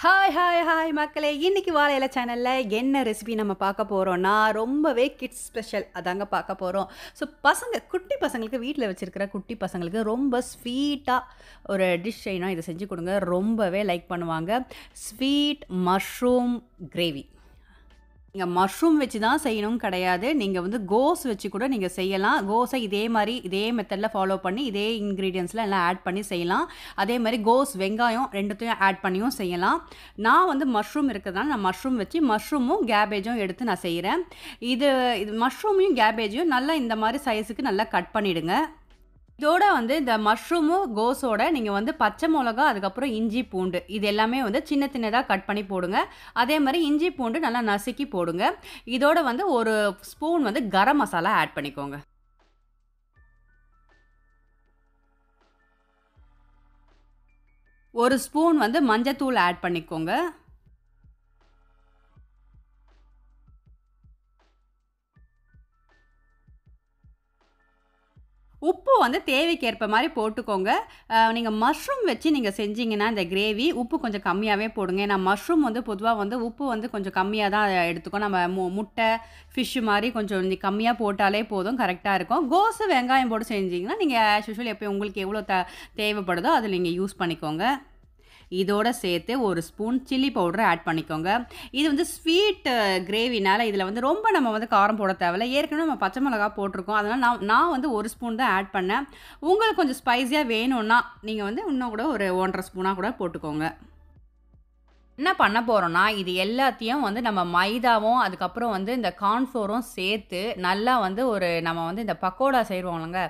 hi hi hi மக்களே இன்றைக்கி வாழையில சேனலில் என்ன ரெசிபி நம்ம பார்க்க போகிறோன்னா ரொம்பவே கிட்ஸ் ஸ்பெஷல் அதாங்க பார்க்க போகிறோம் ஸோ பசங்க குட்டி பசங்களுக்கு வீட்டில் வச்சுருக்கிற குட்டி பசங்களுக்கு ரொம்ப ஸ்வீட்டாக ஒரு டிஷ் செய்யணும் இதை செஞ்சு கொடுங்க ரொம்பவே லைக் பண்ணுவாங்க ஸ்வீட் மஷ்ரூம் கிரேவி நீங்கள் மஷ்ரூம் வச்சு தான் செய்யணும் கிடையாது நீங்கள் வந்து கோஸ் வச்சு கூட நீங்கள் செய்யலாம் கோஸை இதே மாதிரி இதே மெத்தடில் ஃபாலோ பண்ணி இதே இன்க்ரீடியன்ஸில் எல்லாம் ஆட் பண்ணி செய்யலாம் அதே மாதிரி கோஸ் வெங்காயம் ரெண்டுத்தையும் ஆட் பண்ணியும் செய்யலாம் நான் வந்து மஷ்ரூம் இருக்கிறதுனால நான் மஷ்ரூம் வச்சு மஷ்ரூமும் கேபேஜும் எடுத்து நான் செய்கிறேன் இது இது மஷ்ரூமையும் கேபேஜையும் நல்லா இந்த மாதிரி சைஸுக்கு நல்லா கட் பண்ணிவிடுங்க இதோட வந்து இந்த மஷ்ரூமும் கோஸோட நீங்கள் வந்து பச்சை மிளகா அதுக்கப்புறம் இஞ்சி பூண்டு இது எல்லாமே வந்து சின்ன சின்னதாக கட் பண்ணி போடுங்க அதே மாதிரி இஞ்சி பூண்டு நல்லா நசுக்கி போடுங்க இதோட வந்து ஒரு ஸ்பூன் வந்து கரம் மசாலா ஆட் பண்ணிக்கோங்க ஒரு ஸ்பூன் வந்து மஞ்சத்தூள் ஆட் பண்ணிக்கோங்க உப்பு வந்து தேவைக்கேற்ப மாதிரி போட்டுக்கோங்க நீங்கள் மஷ்ரூம் வச்சு நீங்கள் செஞ்சிங்கன்னா இந்த கிரேவி உப்பு கொஞ்சம் கம்மியாகவே போடுங்க ஏன்னா மஷ்ரூம் வந்து பொதுவாக வந்து உப்பு வந்து கொஞ்சம் கம்மியாக தான் எடுத்துக்கோ நம்ம மு முட்டை ஃபிஷ்ஷு மாதிரி கொஞ்சம் கம்மியாக போட்டாலே போதும் கரெக்டாக இருக்கும் கோசு வெங்காயம் போட்டு செஞ்சிங்கன்னா நீங்கள் ஆஸ் யூஷுவல் எப்போ உங்களுக்கு எவ்வளோ த தேவைப்படுதோ அதில் நீங்கள் யூஸ் பண்ணிக்கோங்க இதோட சேர்த்து ஒரு ஸ்பூன் சில்லி பவுடரை ஆட் பண்ணிக்கோங்க இது வந்து ஸ்வீட் கிரேவினால் இதில் வந்து ரொம்ப நம்ம வந்து காரம் போட தேவையில்ல ஏற்கனவே நம்ம பச்சை மிளகா போட்டிருக்கோம் அதனால் நான் நான் வந்து ஒரு ஸ்பூன் தான் ஆட் பண்ணேன் உங்களுக்கு கொஞ்சம் ஸ்பைஸியாக வேணும்னா நீங்கள் வந்து இன்னும் கூட ஒரு ஒன்றரை ஸ்பூனாக கூட போட்டுக்கோங்க என்ன பண்ண போகிறோன்னா இது எல்லாத்தையும் வந்து நம்ம மைதாவும் அதுக்கப்புறம் வந்து இந்த கான்ஃப்ளோரும் சேர்த்து நல்லா வந்து ஒரு நம்ம வந்து இந்த பக்கோடா செய்வோம்லங்க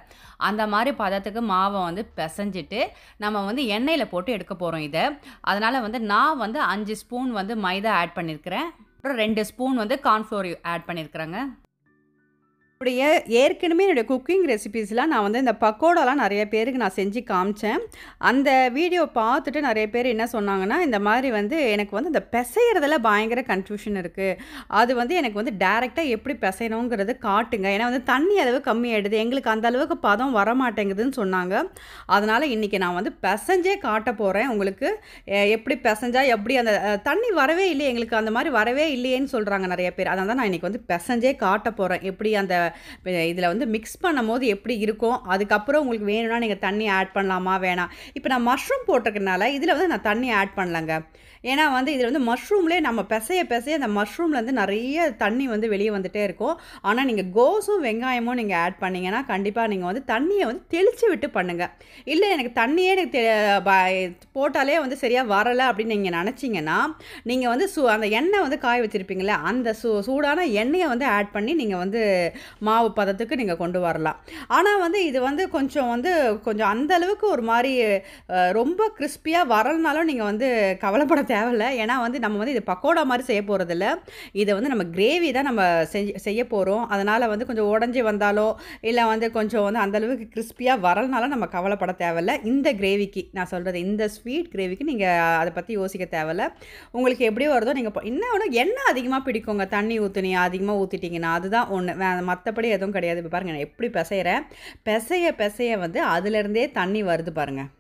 அந்த மாதிரி பதத்துக்கு மாவை வந்து பிசைஞ்சிட்டு நம்ம வந்து எண்ணெயில் போட்டு எடுக்க போகிறோம் இதை அதனால் வந்து நான் வந்து அஞ்சு ஸ்பூன் வந்து மைதா ஆட் பண்ணியிருக்கிறேன் அப்புறம் ரெண்டு ஸ்பூன் வந்து கார்ன்ஃப்ளோர் ஆட் பண்ணியிருக்கிறேங்க என்னுடைய ஏற்கனவே என்னுடைய குக்கிங் ரெசிபீஸ்லாம் நான் வந்து இந்த பக்கோடாலாம் நிறைய பேருக்கு நான் செஞ்சு காமிச்சேன் அந்த வீடியோ பார்த்துட்டு நிறைய பேர் என்ன சொன்னாங்கன்னா இந்த மாதிரி வந்து எனக்கு வந்து இந்த பிசைகிறதுல பயங்கர கன்ஃபியூஷன் இருக்குது அது வந்து எனக்கு வந்து டேரெக்டாக எப்படி பிசையணுங்கிறது காட்டுங்க ஏன்னா வந்து தண்ணி அளவு கம்மியாயிடுது எங்களுக்கு அந்த அளவுக்கு பதம் வர மாட்டேங்குதுன்னு சொன்னாங்க அதனால் இன்றைக்கி நான் வந்து பிசைஞ்சே காட்ட போகிறேன் உங்களுக்கு எப்படி பிசைஞ்சால் எப்படி அந்த தண்ணி வரவே இல்லை எங்களுக்கு அந்த மாதிரி வரவே இல்லையேன்னு சொல்கிறாங்க நிறைய பேர் அதனால் தான் நான் இன்றைக்கி வந்து பிசைஞ்சே காட்ட போகிறேன் எப்படி அந்த இதில் வந்து மிக்ஸ் பண்ணும் போது எப்படி இருக்கும் அதுக்கப்புறம் உங்களுக்கு வேணும்னா நீங்கள் தண்ணி ஆட் பண்ணலாமா வேணாம் இப்போ நான் மஷ்ரூம் போட்டிருக்கனால இதில் வந்து நான் தண்ணி ஆட் பண்ணலங்க ஏன்னா வந்து இதில் வந்து மஷ்ரூம்லேயே நம்ம பிசைய பிசைய அந்த மஷ்ரூம்லேருந்து நிறைய தண்ணி வந்து வெளியே வந்துகிட்டே இருக்கும் ஆனால் நீங்கள் கோஸும் வெங்காயமும் நீங்கள் ஆட் பண்ணிங்கன்னா கண்டிப்பாக நீங்கள் வந்து தண்ணியை வந்து தெளித்து விட்டு பண்ணுங்கள் இல்லை எனக்கு தண்ணியே எனக்கு போட்டாலே வந்து சரியாக வரலை அப்படின்னு நீங்கள் நினச்சிங்கன்னா நீங்கள் வந்து சூ அந்த எண்ணெய் வந்து காய வச்சுருப்பீங்களே அந்த சூ சூடான எண்ணெயை வந்து ஆட் பண்ணி நீங்கள் வந்து மாவு பதத்துக்கு நீங்கள் கொண்டு வரலாம் ஆனால் வந்து இது வந்து கொஞ்சம் வந்து கொஞ்சம் அந்தளவுக்கு ஒரு மாதிரி ரொம்ப கிறிஸ்பியாக வரலனாலும் நீங்கள் வந்து கவலைப்பட தேவையில்லை ஏன்னா வந்து நம்ம வந்து இது பக்கோடா மாதிரி செய்ய போகிறதில்ல இதை வந்து நம்ம கிரேவி தான் நம்ம செஞ்சு செய்ய போகிறோம் அதனால் வந்து கொஞ்சம் உடஞ்சி வந்தாலோ இல்லை வந்து கொஞ்சம் வந்து அந்தளவுக்கு கிறிஸ்பியாக வரலனாலும் நம்ம கவலைப்பட தேவையில்ல இந்த கிரேவிக்கு நான் சொல்கிறது இந்த ஸ்வீட் கிரேவிக்கு நீங்கள் அதை பற்றி யோசிக்க தேவையில்ல உங்களுக்கு எப்படி வருதோ நீங்கள் இன்னும் ஒன்று எண்ணெய் அதிகமாக பிடிக்குங்க தண்ணி ஊற்றுனி அதிகமாக ஊற்றிட்டிங்கன்னா அதுதான் ஒன்று மற்ற மற்றபடி எதுவும் கிடையாது இப்போ பாருங்கள் நான் எப்படி பிசையிறேன் பிசைய பிசைய வந்து அதுலேருந்தே தண்ணி வருது பாருங்கள்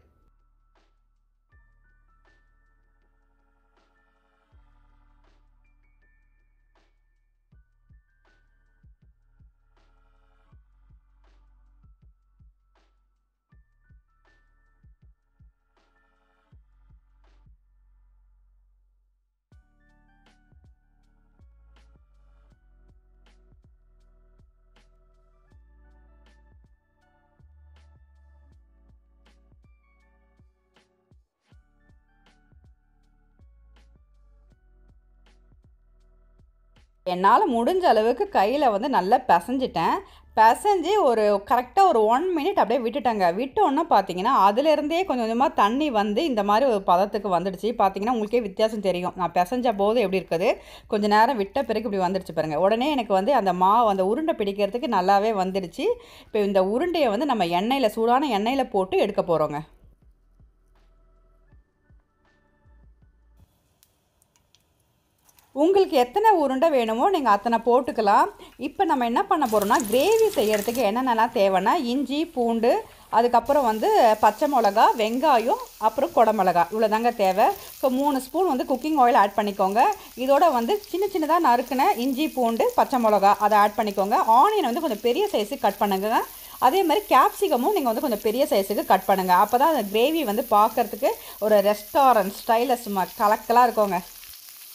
என்னால் முடிஞ்ச அளவுக்கு கையில் வந்து நல்லா பிசைஞ்சிட்டேன் பிசைஞ்சு ஒரு கரெக்டாக ஒரு ஒன் மினிட் அப்படியே விட்டுட்டேங்க விட்டோன்னா பார்த்தீங்கன்னா அதுலேருந்தே கொஞ்சம் கொஞ்சமாக தண்ணி வந்து இந்த மாதிரி ஒரு பதத்துக்கு வந்துடுச்சு பார்த்தீங்கன்னா உங்களுக்கே வித்தியாசம் தெரியும் நான் பிசைஞ்ச போது எப்படி இருக்குது கொஞ்சம் நேரம் விட்ட பிறகு இப்படி வந்துடுச்சு பாருங்கள் உடனே எனக்கு வந்து அந்த மாவு அந்த உருண்டை பிடிக்கிறதுக்கு நல்லாவே வந்துடுச்சு இப்போ இந்த உருண்டையை வந்து நம்ம எண்ணெயில் சூடான எண்ணெயில் போட்டு எடுக்க போகிறோங்க உங்களுக்கு எத்தனை உருண்டை வேணுமோ நீங்கள் அத்தனை போட்டுக்கலாம் இப்போ நம்ம என்ன பண்ண போகிறோம்னா கிரேவி செய்கிறதுக்கு என்னென்னலாம் தேவைன்னா இஞ்சி பூண்டு அதுக்கப்புறம் வந்து பச்சை மிளகா வெங்காயம் அப்புறம் குடமிளகா இவ்வளோ தாங்க தேவை ஸோ மூணு ஸ்பூன் வந்து குக்கிங் ஆயில் ஆட் பண்ணிக்கோங்க இதோட வந்து சின்ன சின்னதாக நறுக்கின இஞ்சி பூண்டு பச்சை மிளகா அதை ஆட் பண்ணிக்கோங்க ஆனியன் வந்து கொஞ்சம் பெரிய சைஸுக்கு கட் பண்ணுங்க அதே மாதிரி கேப்சிகமும் நீங்கள் வந்து கொஞ்சம் பெரிய சைஸுக்கு கட் பண்ணுங்கள் அப்போ தான் அந்த கிரேவி வந்து பார்க்குறதுக்கு ஒரு ரெஸ்டாரண்ட் ஸ்டைலஸ் சும்மா கலக்கலாக இருக்கோங்க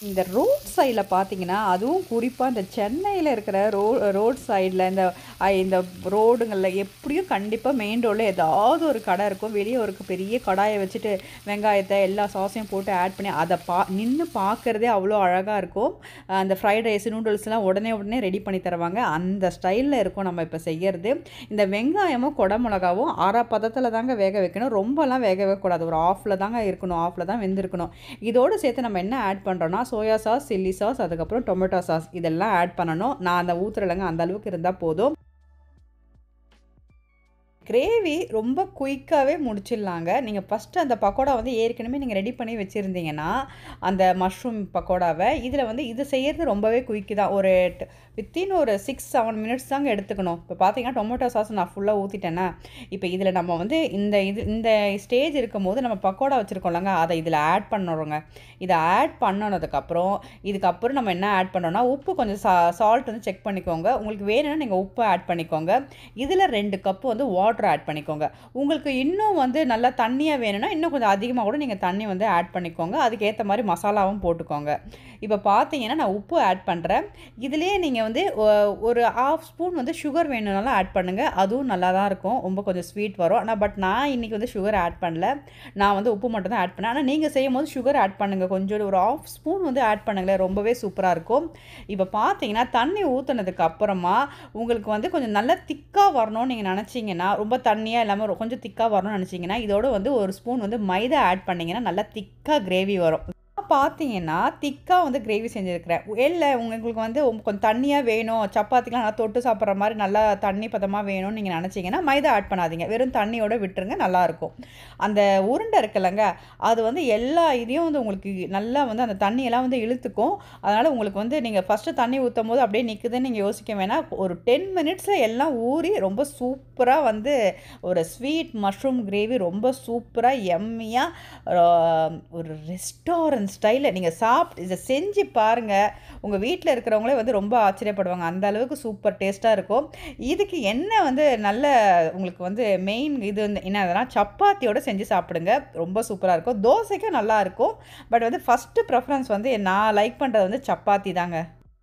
இந்த ரோட் சைடில் பார்த்தீங்கன்னா அதுவும் குறிப்பாக இந்த சென்னையில் இருக்கிற ரோ ரோட் சைடில் இந்த இந்த ரோடுங்களில் எப்படியும் கண்டிப்பாக மெயின் ரோடில் ஏதாவது ஒரு கடை இருக்கும் வெளியே ஒரு பெரிய கடாயை வச்சுட்டு வெங்காயத்தை எல்லா சாஸையும் போட்டு ஆட் பண்ணி அதை பா நின்று பார்க்குறதே அவ்வளோ அழகாக இருக்கும் அந்த ஃப்ரைட் ரைஸ் நூடுல்ஸ்லாம் உடனே உடனே ரெடி பண்ணி தருவாங்க அந்த ஸ்டைலில் இருக்கும் நம்ம இப்போ செய்கிறது இந்த வெங்காயமும் குடமிளகாவும் அரை பதத்தில் தாங்க வேக வைக்கணும் ரொம்பலாம் வேக வைக்கக்கூடாது ஒரு ஆஃபில் தாங்க இருக்கணும் ஆஃபில் தான் வெந்திருக்கணும் இதோடு சேர்த்து நம்ம என்ன ஆட் பண்ணுறோன்னா சோயா சாஸ் சில்லி சாஸ் அதுக்கப்புறம் டொமேட்டோ சாஸ் இதெல்லாம் ஆட் பண்ணணும் நான் அந்த ஊற்றுறலைங்க அந்த அளவுக்கு இருந்தால் போதும் கிரேவி ரொம்ப குயிக்காகவே முடிச்சிடலாங்க நீங்கள் ஃபஸ்ட்டு அந்த பக்கோடா வந்து ஏற்கனவே நீங்கள் ரெடி பண்ணி வச்சுருந்தீங்கன்னா அந்த மஷ்ரூம் பக்கோடாவை இதில் வந்து இது செய்கிறது ரொம்பவே குயிக்கு தான் ஒரு வித்தின் ஒரு சிக்ஸ் செவன் மினிட்ஸ் தாங்க எடுத்துக்கணும் இப்போ பார்த்தீங்கன்னா டொமேட்டோ சாஸ் நான் ஃபுல்லாக ஊற்றிட்டேன்னா இப்போ இதில் நம்ம வந்து இந்த இது இந்த ஸ்டேஜ் இருக்கும் போது நம்ம பக்கோடா வச்சுருக்கோம்லங்க அதை இதில் ஆட் பண்ணுறோங்க இதை ஆட் பண்ணனதுக்கப்புறம் இதுக்கப்புறம் நம்ம என்ன ஆட் பண்ணோம்னா உப்பு கொஞ்சம் சா சால்ட் வந்து செக் பண்ணிக்கோங்க உங்களுக்கு வேணும்னா நீங்கள் உப்பு ஆட் பண்ணிக்கோங்க இதில் ரெண்டு கப்பு வந்து வாட்டர் வாட்டர் ஆட் பண்ணிக்கோங்க உங்களுக்கு இன்னும் வந்து நல்லா தண்ணியாக வேணும்னா இன்னும் கொஞ்சம் அதிகமாக கூட நீங்கள் தண்ணி வந்து ஆட் பண்ணிக்கோங்க அதுக்கேற்ற மாதிரி மசாலாவும் போட்டுக்கோங்க இப்போ பார்த்தீங்கன்னா நான் உப்பு ஆட் பண்ணுறேன் இதிலே நீங்கள் வந்து ஒரு ஆஃப் ஸ்பூன் வந்து சுகர் வேணும்னாலும் ஆட் பண்ணுங்கள் அதுவும் நல்லா தான் இருக்கும் ரொம்ப கொஞ்சம் ஸ்வீட் வரும் ஆனால் பட் நான் இன்றைக்கி வந்து சுகர் ஆட் பண்ணல நான் வந்து உப்பு மட்டும் தான் ஆட் பண்ணேன் ஆனால் நீங்கள் செய்யும் போது சுகர் ஆட் பண்ணுங்கள் கொஞ்சம் ஒரு ஆஃப் ஸ்பூன் வந்து ஆட் பண்ணுங்களேன் ரொம்பவே சூப்பராக இருக்கும் இப்போ பார்த்தீங்கன்னா தண்ணி ஊற்றுனதுக்கு அப்புறமா உங்களுக்கு வந்து கொஞ்சம் நல்லா திக்காக வரணும்னு நீங்கள் நினச்சிங்கன்னா ரொம்ப தண்ணியாக இல்லாமல் கொஞ்சம் திக்காக வரணும்னு நினச்சிங்கன்னா இதோடு வந்து ஒரு ஸ்பூன் வந்து மைதா ஆட் பண்ணிங்கன்னா நல்லா திக்காக கிரேவி வரும் பார்த்தீங்கன்னா திக்காக வந்து கிரேவி செஞ்சுருக்கிறேன் இல்லை உங்களுக்கு வந்து கொஞ்சம் தண்ணியாக வேணும் சப்பாத்திக்கெலாம் நல்லா தொட்டு சாப்பிட்ற மாதிரி நல்லா தண்ணி பதமாக வேணும்னு நீங்கள் நினச்சிங்கன்னா மைதா ஆட் பண்ணாதீங்க வெறும் தண்ணியோட விட்டுருங்க நல்லாயிருக்கும் அந்த உருண்டை இருக்குல்லங்க அது வந்து எல்லா இதையும் வந்து உங்களுக்கு நல்லா வந்து அந்த தண்ணியெல்லாம் வந்து இழுத்துக்கும் அதனால் உங்களுக்கு வந்து நீங்கள் ஃபஸ்ட்டு தண்ணி ஊற்றும் போது அப்படியே நிற்குதுன்னு நீங்கள் யோசிக்க வேணாம் ஒரு டென் மினிட்ஸில் எல்லாம் ஊறி ரொம்ப சூப்பராக வந்து ஒரு ஸ்வீட் மஷ்ரூம் கிரேவி ரொம்ப சூப்பராக எம்மியாக ஒரு ரெஸ்டாரண்ட் ஸ்டைலில் நீங்கள் சாப்பிட்டு இதை செஞ்சு பாருங்கள் உங்கள் வீட்டில் இருக்கிறவங்களே வந்து ரொம்ப ஆச்சரியப்படுவாங்க அந்த அளவுக்கு சூப்பர் டேஸ்ட்டாக இருக்கும் இதுக்கு என்ன வந்து நல்ல உங்களுக்கு வந்து மெயின் இது வந்து என்னதுன்னா சப்பாத்தியோடு செஞ்சு சாப்பிடுங்க ரொம்ப சூப்பராக இருக்கும் தோசைக்கும் நல்லாயிருக்கும் பட் வந்து ஃபஸ்ட்டு ப்ரெஃபரன்ஸ் வந்து நான் லைக் பண்ணுறது வந்து சப்பாத்தி தாங்க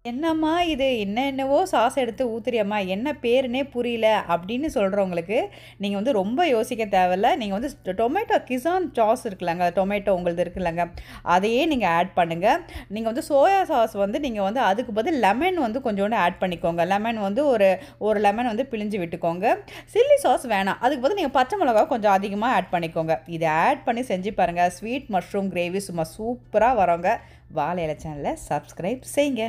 என்னம்மா இது என்ன என்னவோ சாஸ் எடுத்து ஊத்துறியம்மா என்ன பேருனே புரியல அப்படின்னு சொல்கிறவங்களுக்கு நீங்கள் வந்து ரொம்ப யோசிக்க தேவையில்ல நீங்கள் வந்து டொமேட்டோ கிசான் சாஸ் இருக்குல்லங்க டொமேட்டோ உங்களது இருக்குல்லங்க அதையே நீங்கள் ஆட் பண்ணுங்கள் நீங்கள் வந்து சோயா சாஸ் வந்து நீங்கள் வந்து அதுக்கு பதில் லெமன் வந்து கொஞ்சோண்டு ஆட் பண்ணிக்கோங்க லெமன் வந்து ஒரு ஒரு லெமன் வந்து பிழிஞ்சு விட்டுக்கோங்க சில்லி சாஸ் வேணாம் அதுக்கு பதில் நீங்கள் பச்சை மிளகா கொஞ்சம் அதிகமாக ஆட் பண்ணிக்கோங்க இதை ஆட் பண்ணி செஞ்சு பாருங்கள் ஸ்வீட் மஷ்ரூம் கிரேவி சும்மா சூப்பராக வரோங்க வாழை இலச்சனில் சப்ஸ்கிரைப் செய்யுங்க